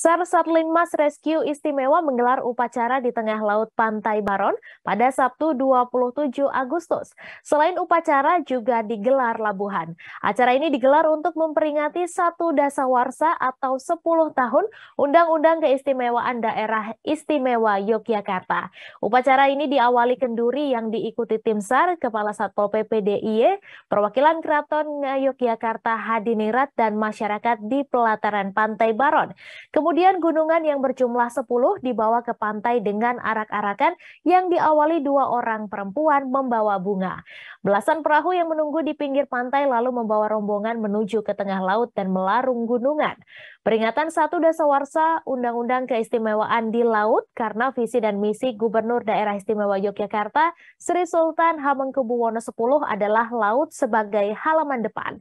Sar Satlinmas Rescue Istimewa menggelar upacara di tengah laut Pantai Baron pada Sabtu 27 Agustus. Selain upacara juga digelar labuhan. Acara ini digelar untuk memperingati satu dasawarsa atau 10 tahun Undang-Undang Keistimewaan Daerah Istimewa Yogyakarta. Upacara ini diawali kenduri yang diikuti tim SAR, Kepala Satpol PP DIY, e, perwakilan Keraton Yogyakarta Hadinirat, dan masyarakat di pelataran Pantai Baron. Kemudian Kemudian gunungan yang berjumlah 10 dibawa ke pantai dengan arak-arakan yang diawali dua orang perempuan membawa bunga. Belasan perahu yang menunggu di pinggir pantai lalu membawa rombongan menuju ke tengah laut dan melarung gunungan. Peringatan satu dasawarsa Undang-Undang Keistimewaan di Laut karena visi dan misi Gubernur Daerah Istimewa Yogyakarta Sri Sultan Hamengkubuwono X adalah laut sebagai halaman depan.